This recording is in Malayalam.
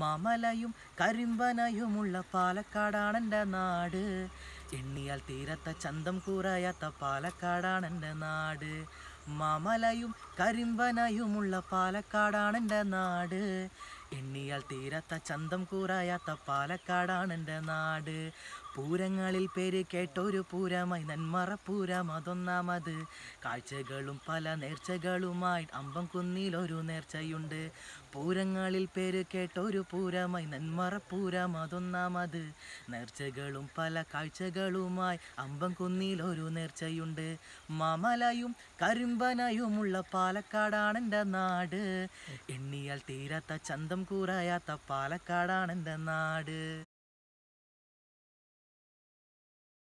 മമലയും കരിമ്പനയുമുള്ള പാലക്കാടാണെൻ്റെ നാട് എണ്ണിയാൽ തീരത്ത ചന്തം കൂറയാത്ത പാലക്കാടാണെൻ്റെ നാട് മമലയും കരിമ്പനയുമുള്ള പാലക്കാടാണെൻ്റെ നാട് എണ്ണിയാൽ തീരാത്ത ചന്തം കൂറായാത്ത പാലക്കാടാണ് എൻ്റെ നാട് പൂരങ്ങളിൽ പേര് കേട്ടൊരു പൂരമായി നന്മറ പൂരം അതൊന്നാമത് കാഴ്ചകളും പല നേർച്ചകളുമായി അമ്പം ഒരു നേർച്ചയുണ്ട് പൂരങ്ങളിൽ പേര് കേട്ടൊരു പൂരമായി നന്മറ പൂരം അതൊന്നാമത് നേർച്ചകളും പല കാഴ്ചകളുമായി അമ്പം ഒരു നേർച്ചയുണ്ട് മാമലയും കരിമ്പനയുമുള്ള പാലക്കാടാണ് എൻ്റെ നാട് എണ്ണിയാൽ തീരാത്ത ചന്തം കൂറായാത്ത പാലക്കാടാണ് നാട്